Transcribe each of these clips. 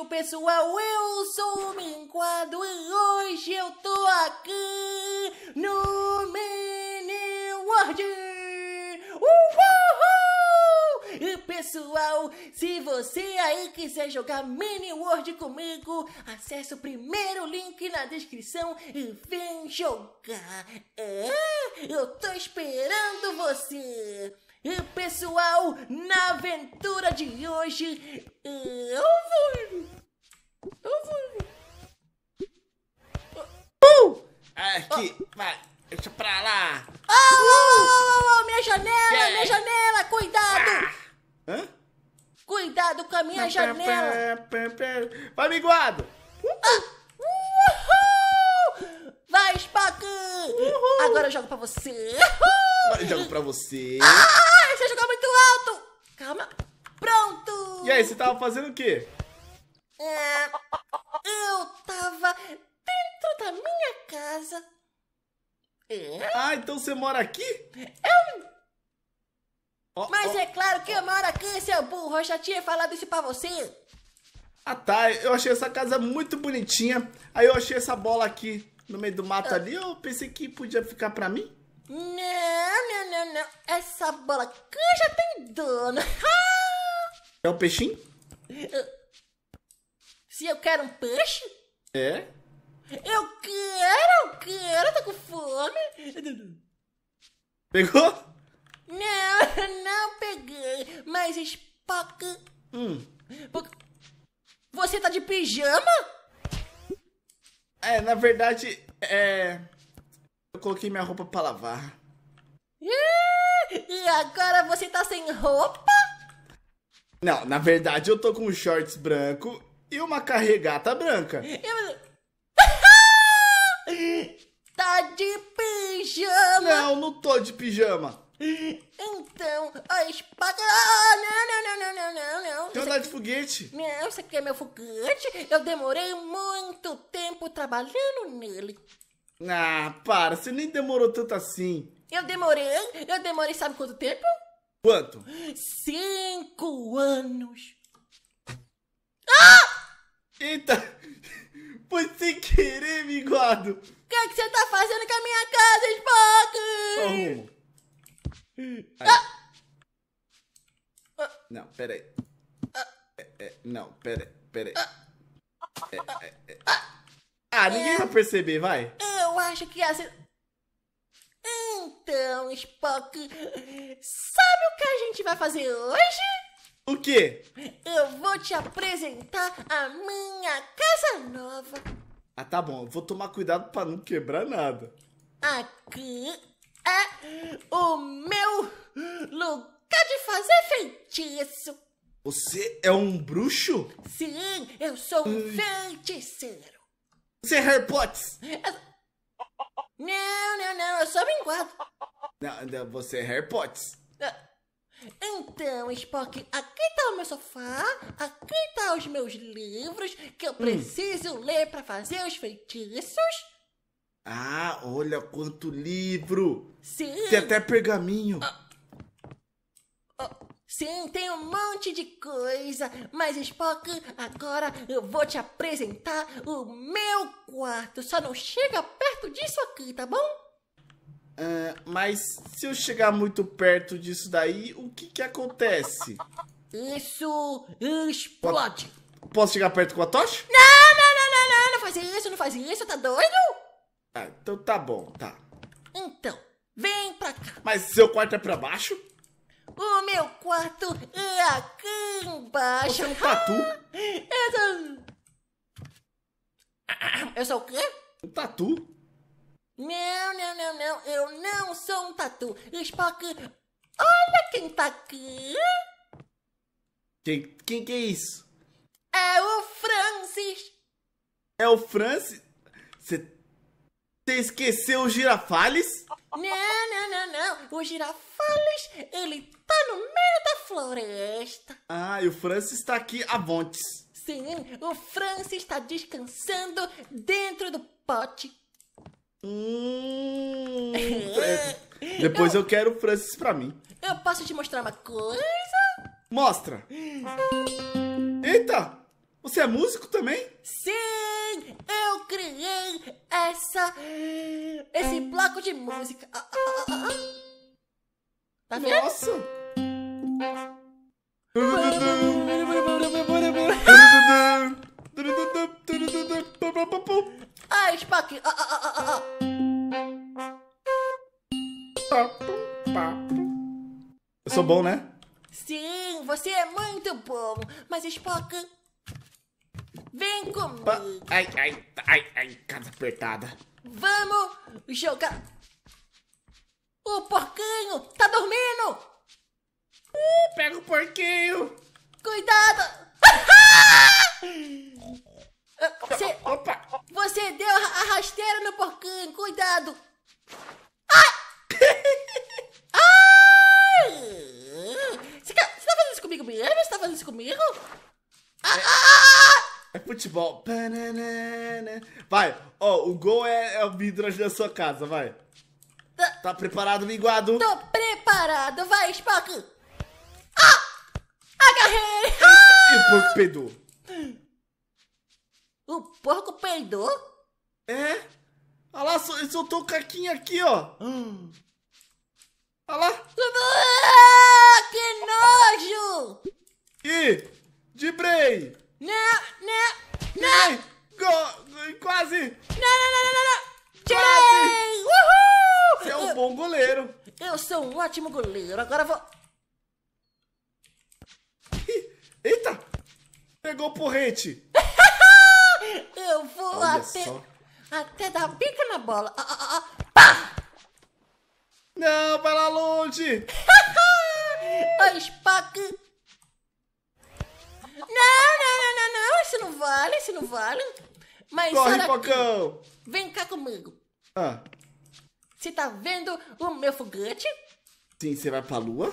vídeo, pessoal. Eu sou o Minquado e hoje eu tô aqui no Mini World. Uhul! E pessoal, se você aí quiser jogar Mini World comigo, acesse o primeiro link na descrição e vem jogar. É, eu tô esperando você. Pessoal, na aventura de hoje, eu vou. Eu vou. Uh! É aqui, oh. vai, deixa pra lá. Oh, oh, oh minha janela, minha janela, cuidado! Ah. Hã? Cuidado com a minha janela! Vai, miguado! Ah. Vai, Uhul. Agora eu jogo pra você! Uhul. Agora eu jogo pra você. Ah, você jogou jogar muito alto. Calma. Pronto. E aí, você tava fazendo o quê? É, eu tava dentro da minha casa. É? Ah, então você mora aqui? Eu... Oh, Mas oh, é claro que oh. eu moro aqui, seu burro. Eu já tinha falado isso pra você. Ah tá, eu achei essa casa muito bonitinha. Aí eu achei essa bola aqui no meio do mato ah. ali. Eu pensei que podia ficar pra mim. Não, não, não, né, Essa bola aqui já tem dono. é um peixinho? Eh, se eu quero um peixe? É? Eu quero, eu quero, eu tô com fome. Pegou? Não, não peguei. Mas Spock. Hum. Você tá de pijama? É, na verdade, é. Eu coloquei minha roupa pra lavar. E agora você tá sem roupa? Não, na verdade eu tô com shorts branco e uma carregata branca. Eu... tá de pijama! Não, não tô de pijama. Então, a espada. Ah, não, não, não, não, não, não, não. Tem andar aqui... de foguete? Não, isso aqui é meu foguete. Eu demorei muito tempo trabalhando nele. Ah, para, você nem demorou tanto assim. Eu demorei, eu demorei sabe quanto tempo? Quanto? Cinco anos. Ah! Eita! Foi sem querer, miguado. O que, é que você tá fazendo com a minha casa, Spock? Arrumo. Ah! ah! Não, peraí. Ah! É, é, não, peraí, peraí. Ah! É, é, é, ah, ninguém é. vai perceber, vai. Eu acho que a... Então, Spock, sabe o que a gente vai fazer hoje? O quê? Eu vou te apresentar a minha casa nova. Ah, tá bom. Eu vou tomar cuidado para não quebrar nada. Aqui é o meu lugar de fazer feitiço. Você é um bruxo? Sim, eu sou um feiticeiro. Você é Harry Potter? Eu... É não, não, não, eu sou minguado. Não, não, você é Harry Potter. Ah, então, Spock, aqui tá o meu sofá, aqui tá os meus livros que eu hum. preciso hum. ler para fazer os feitiços. Ah, olha quanto livro! Sim! Tem até pergaminho. Ah. Ah. Sim, tem um monte de coisa, mas Spock, agora eu vou te apresentar o meu quarto. Só não chega perto disso aqui, tá bom? Uh, mas se eu chegar muito perto disso daí, o que que acontece? Isso explode. Posso, posso chegar perto com a tocha? Não, não, não, não, não, não faz isso, não faz isso, tá doido? Ah, então tá bom, tá. Então, vem pra cá. Mas seu quarto é pra baixo? O meu quarto é aqui embaixo. Você é um tatu? Eu sou... Eu sou o quê? Um tatu? Não, não, não, não. Eu não sou um tatu. Spock, olha quem tá aqui. Quem, quem que é isso? É o Francis. É o Francis? Você esqueceu o girafales? Não, não, não, não. O girafales, ele tá no meio da floresta. Ah, e o Francis está aqui a montes. Sim, o Francis está descansando dentro do pote. Hum, é, depois eu, eu quero o Francis pra mim. Eu posso te mostrar uma coisa? Mostra. Eita, você é músico também? Sim, eu criei essa esse bloco de música. Ah, ah, ah, ah, ah. tá vendo? Nossa! Ai, Spock! Ah, ah, ah, ah, ah. Eu sou bom, né? Sim, você é muito bom, mas Spock... Vem comigo. Pa ai, ai, ai, ai, casa apertada. Vamos jogar. O porquinho tá dormindo. Uh, pega o porquinho. Cuidado. Você, Opa. você deu a rasteira no porquinho, cuidado! Ai! Ai! Você, você tá fazendo isso comigo mesmo? Você tá fazendo isso comigo? Ah, ah, ah. Futebol. Vai, ó, oh, o gol é, é o vidro da sua casa, vai. Tá preparado, minguado? Tô preparado, vai, Spock! Ah! Agarrei! Ah! E o porco peidou. O porco peidou? É? Olha lá, sol, soltou o caquinho aqui, ó. Olha lá. Ah, que nojo! E, de brei. Não, não, não! Go, quase! Não, não, não, não, não! Tirei! Uhul! Você é um bom goleiro. Eu sou um ótimo goleiro. Agora vou... Eita! Pegou o porrete. eu vou Olha até... Só. Até dar bica na bola. Ah, ah, ah, ah. Pá! Não, vai lá longe! A Spock! se não vale, se não vale. Mas Corre, Focão! Vem cá comigo. Ah. Você tá vendo o meu foguete? Sim, você vai pra lua?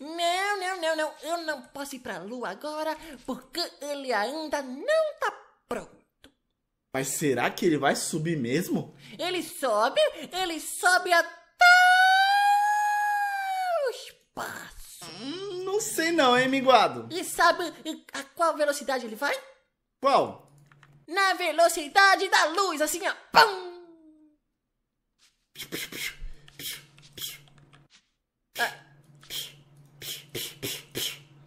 Não, não, não, não. Eu não posso ir pra lua agora porque ele ainda não tá pronto. Mas será que ele vai subir mesmo? Ele sobe, ele sobe até Não sei não, hein, minguado? E sabe a qual velocidade ele vai? Qual? Na velocidade da luz, assim, ó. Pum! Ah.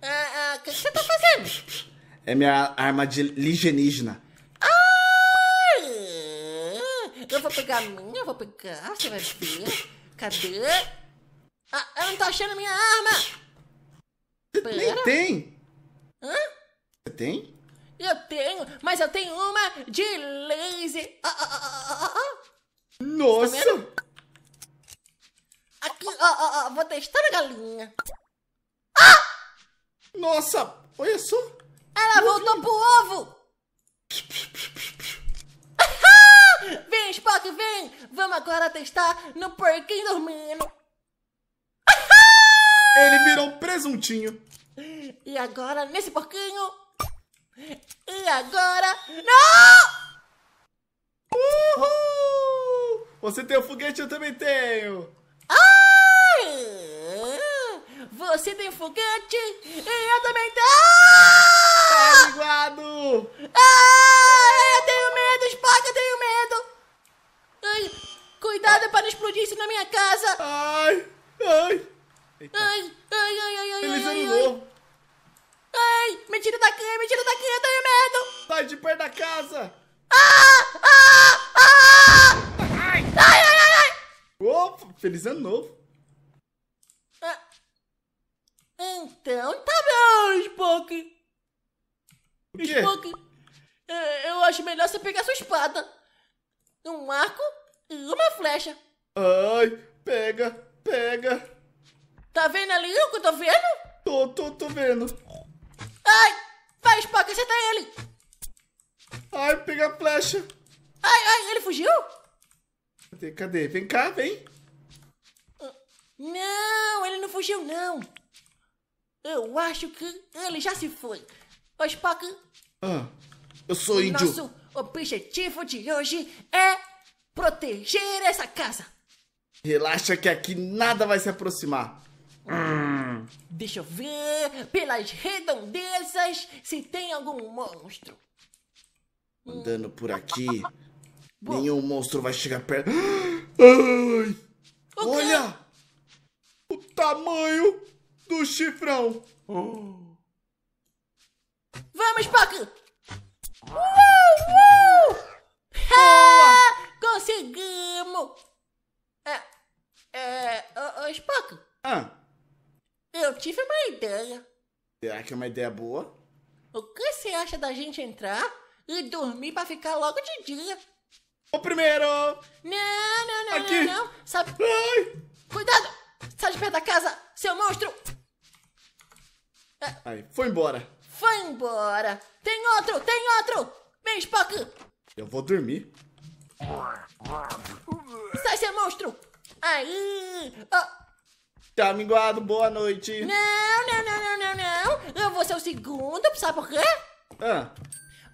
ah. Ah, o que você tá fazendo? É minha arma de ligenígena. Eu vou pegar a minha, eu vou pegar, você vai ver. Cadê? Ah, eu não tô achando minha arma! Pera. Nem tem! Hã? Você tem? Eu tenho, mas eu tenho uma de laser. Ah, ah, ah, Nossa! Tá Aqui, ó, ó, ó, vou testar a galinha. Ah! Nossa, olha só. Ela Meu voltou filho. pro ovo. vem, Spock, vem. Vamos agora testar no porquinho dormindo. Ele virou um presuntinho. E agora, nesse porquinho. E agora. Não! Uhul! Você tem o um foguete, eu também tenho. Ai! Você tem foguete e eu também tenho. Tá Ai, eu tenho medo, Spock, eu tenho medo. Ai, cuidado para não explodir isso na minha casa. Ai, ai. Eita. Ai, ai, ai, ai, ai. Ele zerulou. Ai, me tira daqui, me tira daqui, eu tenho medo. Sai de perto da casa. Ah, ah, ah. Ai, ai, ai, ai. Opa, feliz ano novo. Ah. Então tá bom, Spock. O quê? Spock, é, eu acho melhor você pegar sua espada. Um arco e uma flecha. Ai, pega, pega. Tá vendo ali o que eu tô vendo? Tô, tô, tô vendo. Ai! Vai, Spock, acerta ele! Ai, pega a flecha. Ai, ai, ele fugiu? Cadê, cadê? Vem cá, vem. Não, ele não fugiu, não. Eu acho que ele já se foi. Ô, Spock. Ah, eu sou índio. Nosso objetivo de hoje é proteger essa casa. Relaxa que aqui nada vai se aproximar. Hum. Deixa eu ver pelas redondezas se tem algum monstro. Andando por aqui, nenhum monstro vai chegar perto. Ai, o olha o tamanho do chifrão. Oh. Vamos, Paco. Uou, Será que é uma ideia boa? O que você acha da gente entrar e dormir pra ficar logo de dia? O primeiro! Não, não, não, Aqui. não, não. Sabe... Ai. Cuidado! Sai de perto da casa, seu monstro! É. Aí, foi embora. Foi embora. Tem outro, tem outro! Vem, Spock! Eu vou dormir. Sai, seu monstro! Aí! Oh. Tá minguado, boa noite. Não, não, não, não, não, não. Eu vou ser o segundo, sabe por quê? Ah.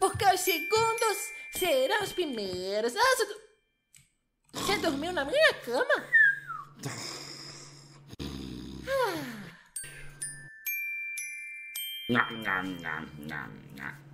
Porque os segundos serão os primeiros. Ah, você... você dormiu na minha cama? Ah.